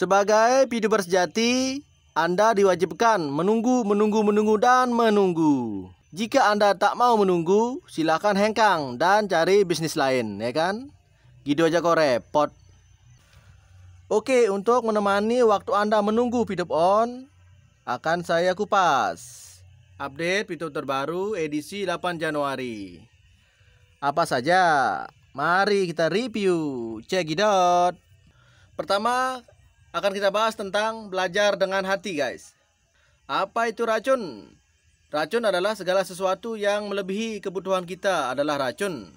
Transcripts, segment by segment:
Sebagai VTuber sejati, Anda diwajibkan menunggu, menunggu, menunggu, dan menunggu. Jika Anda tak mau menunggu, silahkan hengkang dan cari bisnis lain, ya kan? Gitu aja kok repot. Oke, untuk menemani waktu Anda menunggu video on, akan saya kupas. Update video terbaru edisi 8 Januari. Apa saja? Mari kita review. Cekidot. Pertama, akan kita bahas tentang belajar dengan hati guys Apa itu racun? Racun adalah segala sesuatu yang melebihi kebutuhan kita adalah racun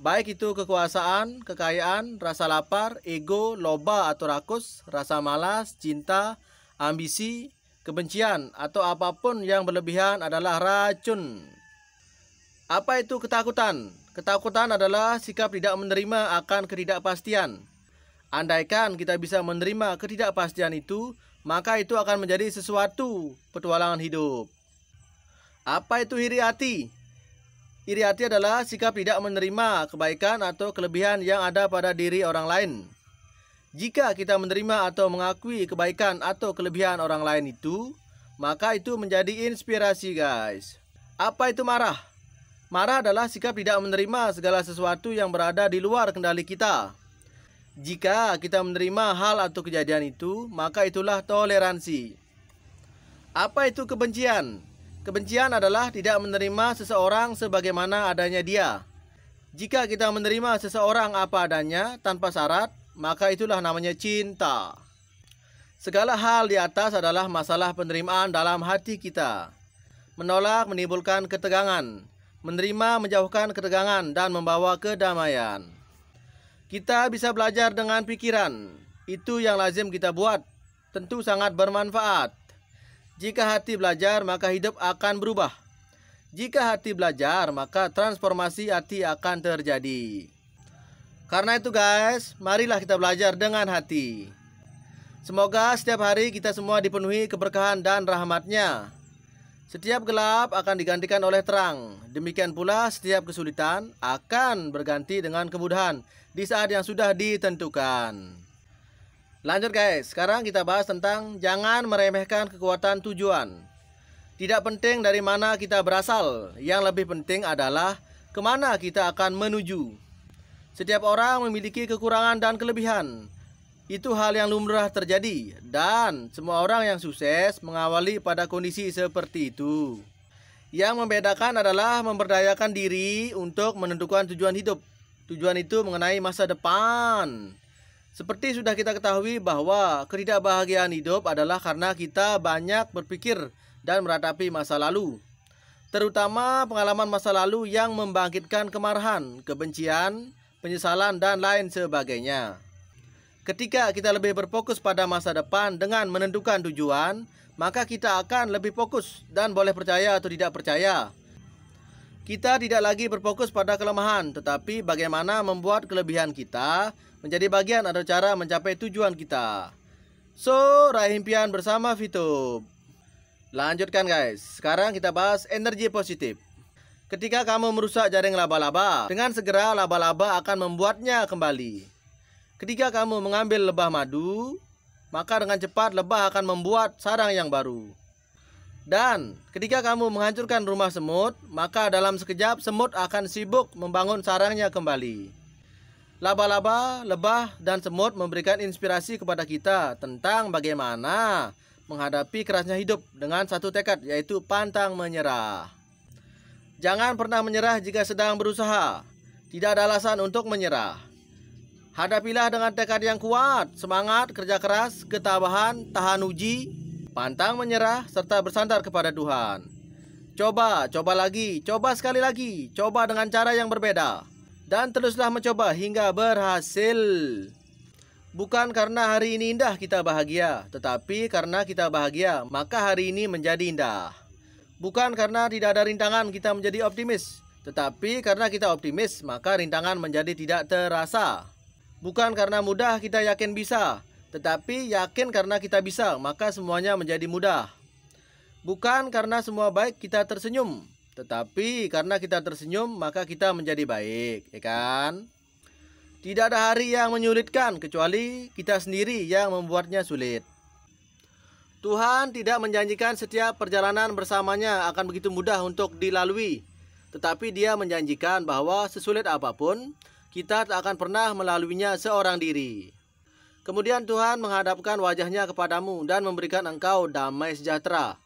Baik itu kekuasaan, kekayaan, rasa lapar, ego, loba atau rakus, rasa malas, cinta, ambisi, kebencian atau apapun yang berlebihan adalah racun Apa itu ketakutan? Ketakutan adalah sikap tidak menerima akan ketidakpastian Andaikan kita bisa menerima ketidakpastian itu, maka itu akan menjadi sesuatu petualangan hidup. Apa itu iri hati? Iri hati adalah sikap tidak menerima kebaikan atau kelebihan yang ada pada diri orang lain. Jika kita menerima atau mengakui kebaikan atau kelebihan orang lain itu, maka itu menjadi inspirasi, guys. Apa itu marah? Marah adalah sikap tidak menerima segala sesuatu yang berada di luar kendali kita. Jika kita menerima hal atau kejadian itu, maka itulah toleransi. Apa itu kebencian? Kebencian adalah tidak menerima seseorang sebagaimana adanya dia. Jika kita menerima seseorang apa adanya tanpa syarat, maka itulah namanya cinta. Segala hal di atas adalah masalah penerimaan dalam hati kita. Menolak menimbulkan ketegangan, menerima menjauhkan ketegangan dan membawa kedamaian. Kita bisa belajar dengan pikiran. Itu yang lazim kita buat. Tentu sangat bermanfaat. Jika hati belajar, maka hidup akan berubah. Jika hati belajar, maka transformasi hati akan terjadi. Karena itu guys, marilah kita belajar dengan hati. Semoga setiap hari kita semua dipenuhi keberkahan dan rahmatnya. Setiap gelap akan digantikan oleh terang. Demikian pula setiap kesulitan akan berganti dengan kemudahan di saat yang sudah ditentukan. Lanjut guys, sekarang kita bahas tentang jangan meremehkan kekuatan tujuan. Tidak penting dari mana kita berasal, yang lebih penting adalah kemana kita akan menuju. Setiap orang memiliki kekurangan dan kelebihan. Itu hal yang lumrah terjadi dan semua orang yang sukses mengawali pada kondisi seperti itu. Yang membedakan adalah memberdayakan diri untuk menentukan tujuan hidup Tujuan itu mengenai masa depan. Seperti sudah kita ketahui bahwa ketidakbahagiaan hidup adalah karena kita banyak berpikir dan meratapi masa lalu. Terutama pengalaman masa lalu yang membangkitkan kemarahan, kebencian, penyesalan, dan lain sebagainya. Ketika kita lebih berfokus pada masa depan dengan menentukan tujuan, maka kita akan lebih fokus dan boleh percaya atau tidak percaya kita tidak lagi berfokus pada kelemahan, tetapi bagaimana membuat kelebihan kita menjadi bagian atau cara mencapai tujuan kita. So, raih impian bersama Vito. Lanjutkan guys, sekarang kita bahas energi positif. Ketika kamu merusak jaring laba-laba, dengan segera laba-laba akan membuatnya kembali. Ketika kamu mengambil lebah madu, maka dengan cepat lebah akan membuat sarang yang baru. Dan ketika kamu menghancurkan rumah semut, maka dalam sekejap semut akan sibuk membangun sarangnya kembali. Laba-laba, lebah, dan semut memberikan inspirasi kepada kita tentang bagaimana menghadapi kerasnya hidup dengan satu tekad, yaitu pantang menyerah. Jangan pernah menyerah jika sedang berusaha. Tidak ada alasan untuk menyerah. Hadapilah dengan tekad yang kuat, semangat, kerja keras, ketabahan, tahan uji, pantang menyerah, serta bersandar kepada Tuhan. Coba, coba lagi, coba sekali lagi, coba dengan cara yang berbeda. Dan teruslah mencoba hingga berhasil. Bukan karena hari ini indah kita bahagia, tetapi karena kita bahagia, maka hari ini menjadi indah. Bukan karena tidak ada rintangan kita menjadi optimis, tetapi karena kita optimis, maka rintangan menjadi tidak terasa. Bukan karena mudah kita yakin bisa, tetapi yakin karena kita bisa, maka semuanya menjadi mudah. Bukan karena semua baik kita tersenyum, tetapi karena kita tersenyum maka kita menjadi baik, ya kan? Tidak ada hari yang menyulitkan kecuali kita sendiri yang membuatnya sulit. Tuhan tidak menjanjikan setiap perjalanan bersamanya akan begitu mudah untuk dilalui, tetapi Dia menjanjikan bahwa sesulit apapun, kita tak akan pernah melaluinya seorang diri. Kemudian Tuhan menghadapkan wajahnya kepadamu dan memberikan engkau damai sejahtera.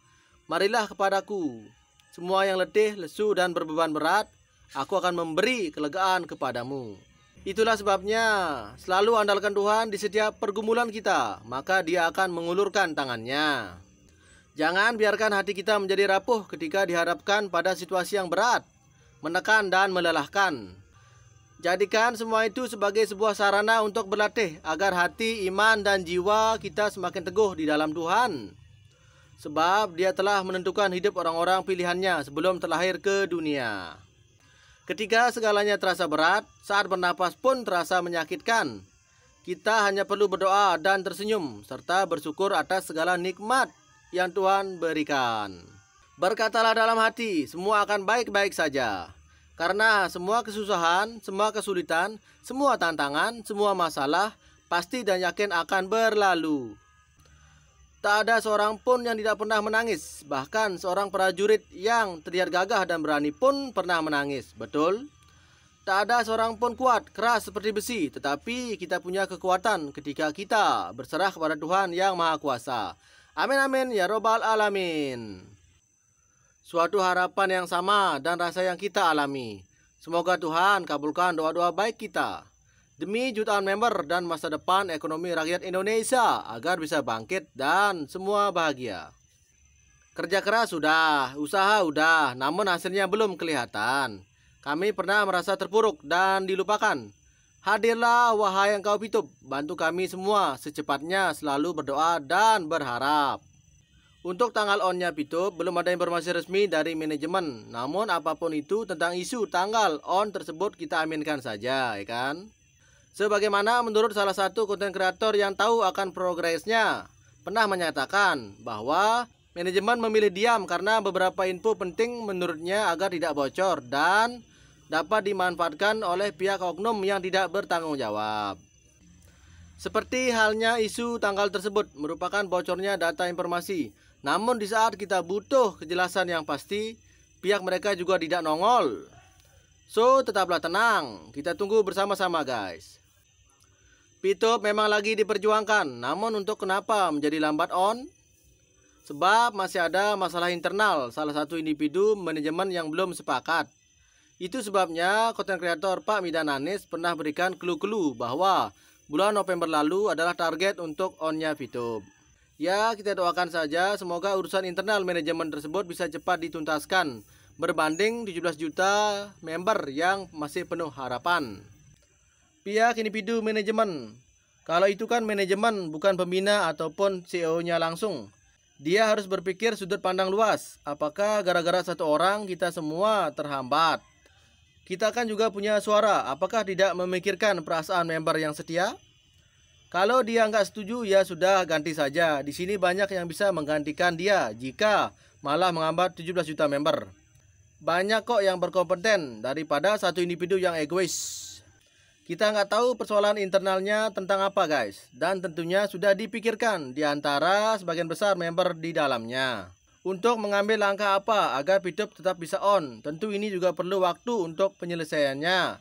Marilah kepadaku, semua yang letih, lesu, dan berbeban berat, aku akan memberi kelegaan kepadamu. Itulah sebabnya, selalu andalkan Tuhan di setiap pergumulan kita, maka dia akan mengulurkan tangannya. Jangan biarkan hati kita menjadi rapuh ketika dihadapkan pada situasi yang berat, menekan dan melelahkan. Jadikan semua itu sebagai sebuah sarana untuk berlatih agar hati, iman, dan jiwa kita semakin teguh di dalam Tuhan. Sebab dia telah menentukan hidup orang-orang pilihannya sebelum terlahir ke dunia. Ketika segalanya terasa berat, saat bernapas pun terasa menyakitkan. Kita hanya perlu berdoa dan tersenyum, serta bersyukur atas segala nikmat yang Tuhan berikan. Berkatalah dalam hati, semua akan baik-baik saja. Karena semua kesusahan, semua kesulitan, semua tantangan, semua masalah pasti dan yakin akan berlalu. Tak ada seorang pun yang tidak pernah menangis. Bahkan seorang prajurit yang terlihat gagah dan berani pun pernah menangis. Betul? Tak ada seorang pun kuat, keras seperti besi, tetapi kita punya kekuatan ketika kita berserah kepada Tuhan yang Maha Kuasa. Amin amin ya robbal alamin suatu harapan yang sama dan rasa yang kita alami. Semoga Tuhan kabulkan doa-doa baik kita. Demi jutaan member dan masa depan ekonomi rakyat Indonesia agar bisa bangkit dan semua bahagia. Kerja keras sudah, usaha sudah, namun hasilnya belum kelihatan. Kami pernah merasa terpuruk dan dilupakan. Hadirlah wahai engkau pitub, bantu kami semua secepatnya selalu berdoa dan berharap. Untuk tanggal onnya Pito, belum ada informasi resmi dari manajemen. Namun apapun itu tentang isu tanggal on tersebut kita aminkan saja, ya kan? Sebagaimana menurut salah satu konten kreator yang tahu akan progresnya, pernah menyatakan bahwa manajemen memilih diam karena beberapa info penting menurutnya agar tidak bocor dan dapat dimanfaatkan oleh pihak oknum yang tidak bertanggung jawab. Seperti halnya isu tanggal tersebut merupakan bocornya data informasi namun di saat kita butuh kejelasan yang pasti, pihak mereka juga tidak nongol. So, tetaplah tenang. Kita tunggu bersama-sama, guys. Pitop memang lagi diperjuangkan, namun untuk kenapa menjadi lambat on? Sebab masih ada masalah internal salah satu individu manajemen yang belum sepakat. Itu sebabnya konten kreator Pak Midan Anis pernah berikan clue-clue bahwa bulan November lalu adalah target untuk onnya Pitop. Ya, kita doakan saja semoga urusan internal manajemen tersebut bisa cepat dituntaskan berbanding 17 juta member yang masih penuh harapan. Pihak individu manajemen. Kalau itu kan manajemen bukan pembina ataupun CEO-nya langsung. Dia harus berpikir sudut pandang luas. Apakah gara-gara satu orang kita semua terhambat? Kita kan juga punya suara. Apakah tidak memikirkan perasaan member yang setia? Kalau dia nggak setuju ya sudah ganti saja. Di sini banyak yang bisa menggantikan dia jika malah menghambat 17 juta member. Banyak kok yang berkompeten daripada satu individu yang egois. Kita nggak tahu persoalan internalnya tentang apa guys Dan tentunya sudah dipikirkan di antara sebagian besar member di dalamnya Untuk mengambil langkah apa agar PTUB tetap bisa on Tentu ini juga perlu waktu untuk penyelesaiannya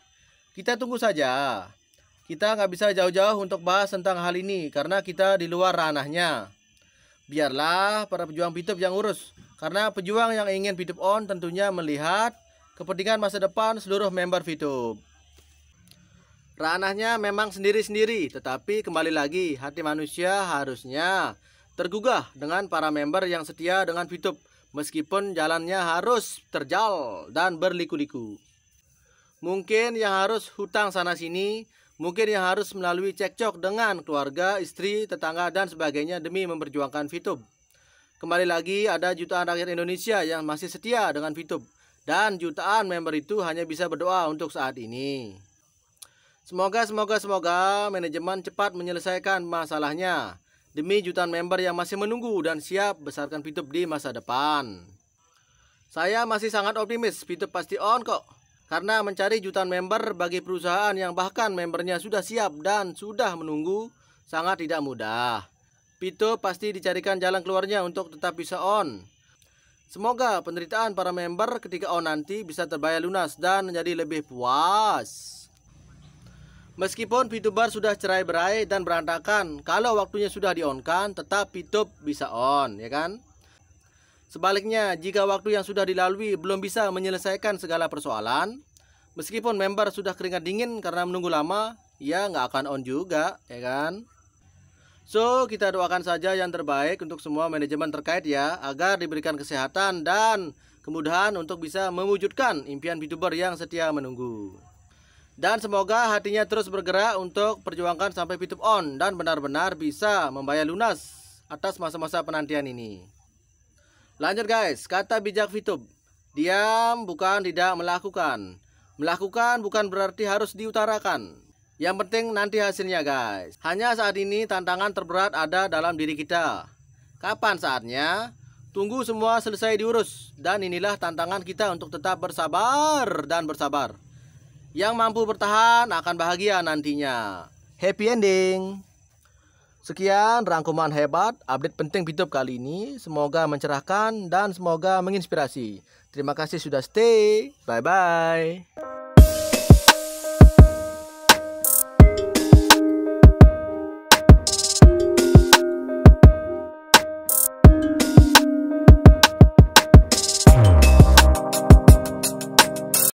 Kita tunggu saja kita nggak bisa jauh-jauh untuk bahas tentang hal ini karena kita di luar ranahnya. Biarlah para pejuang Pitup yang urus. Karena pejuang yang ingin Pitup on tentunya melihat kepentingan masa depan seluruh member Pitup. Ranahnya memang sendiri-sendiri, tetapi kembali lagi hati manusia harusnya tergugah dengan para member yang setia dengan Pitup meskipun jalannya harus terjal dan berliku-liku. Mungkin yang harus hutang sana-sini Mungkin yang harus melalui cekcok dengan keluarga, istri, tetangga, dan sebagainya demi memperjuangkan Fitub. Kembali lagi, ada jutaan rakyat Indonesia yang masih setia dengan Fitub Dan jutaan member itu hanya bisa berdoa untuk saat ini. Semoga, semoga, semoga manajemen cepat menyelesaikan masalahnya. Demi jutaan member yang masih menunggu dan siap besarkan Fitub di masa depan. Saya masih sangat optimis, Fitub pasti on kok. Karena mencari jutaan member bagi perusahaan yang bahkan membernya sudah siap dan sudah menunggu sangat tidak mudah. Pito pasti dicarikan jalan keluarnya untuk tetap bisa on. Semoga penderitaan para member ketika on nanti bisa terbayar lunas dan menjadi lebih puas. Meskipun Pito Bar sudah cerai-berai dan berantakan, kalau waktunya sudah di-on kan, tetap Pito bisa on, ya kan? Sebaliknya, jika waktu yang sudah dilalui belum bisa menyelesaikan segala persoalan, meskipun member sudah keringat dingin karena menunggu lama, ya nggak akan on juga, ya kan? So, kita doakan saja yang terbaik untuk semua manajemen terkait ya, agar diberikan kesehatan dan kemudahan untuk bisa mewujudkan impian VTuber yang setia menunggu. Dan semoga hatinya terus bergerak untuk perjuangkan sampai VTube on dan benar-benar bisa membayar lunas atas masa-masa penantian ini. Lanjut guys, kata bijak Fitub, Diam bukan tidak melakukan. Melakukan bukan berarti harus diutarakan. Yang penting nanti hasilnya guys. Hanya saat ini tantangan terberat ada dalam diri kita. Kapan saatnya? Tunggu semua selesai diurus dan inilah tantangan kita untuk tetap bersabar dan bersabar. Yang mampu bertahan akan bahagia nantinya. Happy ending. Sekian rangkuman hebat update penting bitup kali ini. Semoga mencerahkan dan semoga menginspirasi. Terima kasih sudah stay. Bye bye.